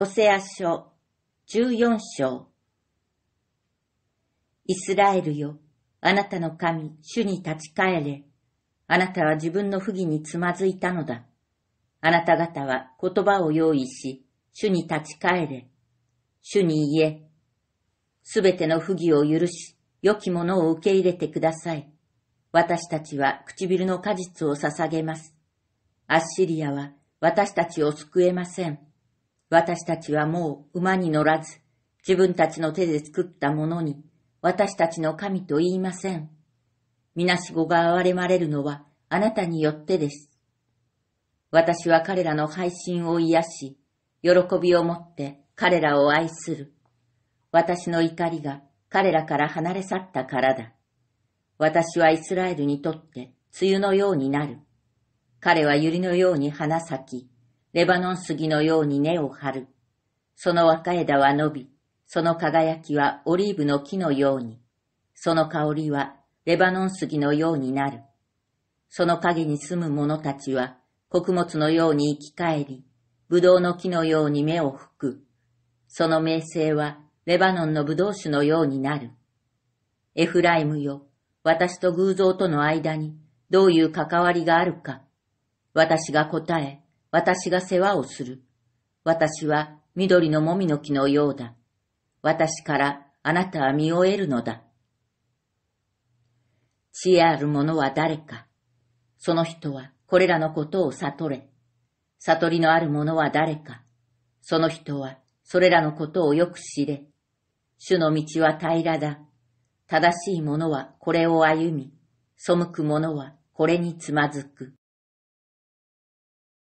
ホセア書十四章イスラエルよ、あなたの神、主に立ち返れ。あなたは自分の不義につまずいたのだ。あなた方は言葉を用意し、主に立ち返れ。主に言え。すべての不義を許し、良きものを受け入れてください。私たちは唇の果実を捧げます。アッシリアは私たちを救えません。私たちはもう馬に乗らず、自分たちの手で作ったものに、私たちの神と言いません。みなしごが憐れまれるのは、あなたによってです。私は彼らの配信を癒し、喜びをもって彼らを愛する。私の怒りが彼らから離れ去ったからだ。私はイスラエルにとって梅雨のようになる。彼は百合のように花咲き、レバノン杉のように根を張る。その若枝は伸び、その輝きはオリーブの木のように、その香りはレバノン杉のようになる。その影に住む者たちは穀物のように生き返り、ブドウの木のように目を吹く。その名声はレバノンのブドウ酒のようになる。エフライムよ、私と偶像との間にどういう関わりがあるか。私が答え、私が世話をする。私は緑のもみの木のようだ。私からあなたは身を得るのだ。知恵ある者は誰か。その人はこれらのことを悟れ。悟りのある者は誰か。その人はそれらのことをよく知れ。主の道は平らだ。正しい者はこれを歩み、背く者はこれにつまずく。